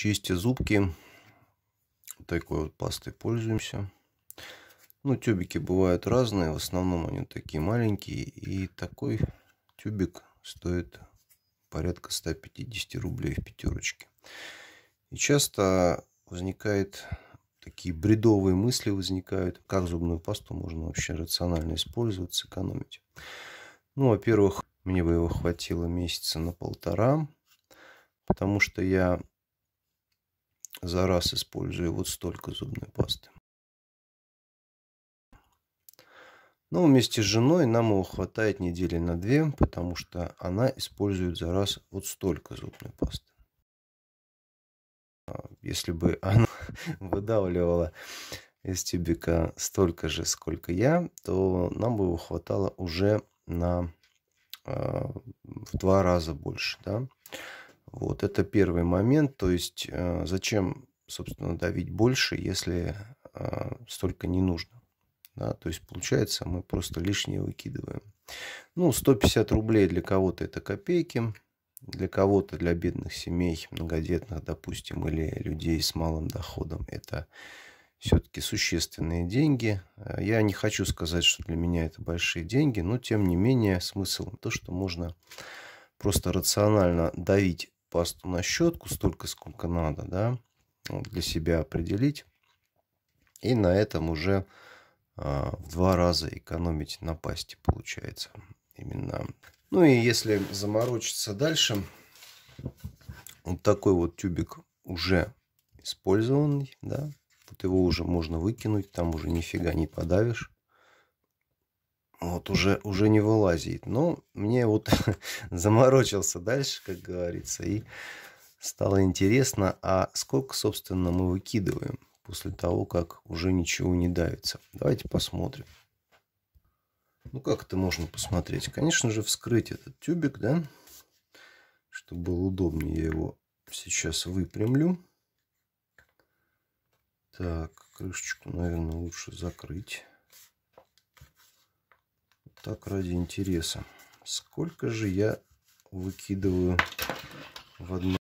чисти зубки. Такой вот пастой пользуемся. Ну, тюбики бывают разные. В основном они такие маленькие. И такой тюбик стоит порядка 150 рублей в пятерочке. И часто возникает такие бредовые мысли возникают, как зубную пасту можно вообще рационально использовать, сэкономить. Ну, во-первых, мне бы его хватило месяца на полтора, потому что я за раз использую вот столько зубной пасты. Но вместе с женой нам его хватает недели на две, потому что она использует за раз вот столько зубной пасты. А, если бы она выдавливала из тюбика столько же, сколько я, то нам бы его хватало уже на э, в два раза больше. Да? Вот это первый момент. То есть э, зачем, собственно, давить больше, если э, столько не нужно? Да, то есть, получается, мы просто лишнее выкидываем. Ну, 150 рублей для кого-то это копейки, для кого-то, для бедных семей, многодетных, допустим, или людей с малым доходом, это все-таки существенные деньги. Э, я не хочу сказать, что для меня это большие деньги, но тем не менее смысл то, что можно просто рационально давить пасту на щетку, столько, сколько надо, да, для себя определить. И на этом уже а, в два раза экономить на пасте получается. Именно. Ну и если заморочиться дальше, вот такой вот тюбик уже использованный, да, вот его уже можно выкинуть, там уже нифига не подавишь вот уже, уже не вылазит. Но мне вот заморочился дальше, как говорится, и стало интересно, а сколько, собственно, мы выкидываем после того, как уже ничего не давится. Давайте посмотрим. Ну, как это можно посмотреть? Конечно же, вскрыть этот тюбик, да? Чтобы было удобнее, я его сейчас выпрямлю. Так, крышечку, наверное, лучше закрыть так ради интереса. Сколько же я выкидываю в одну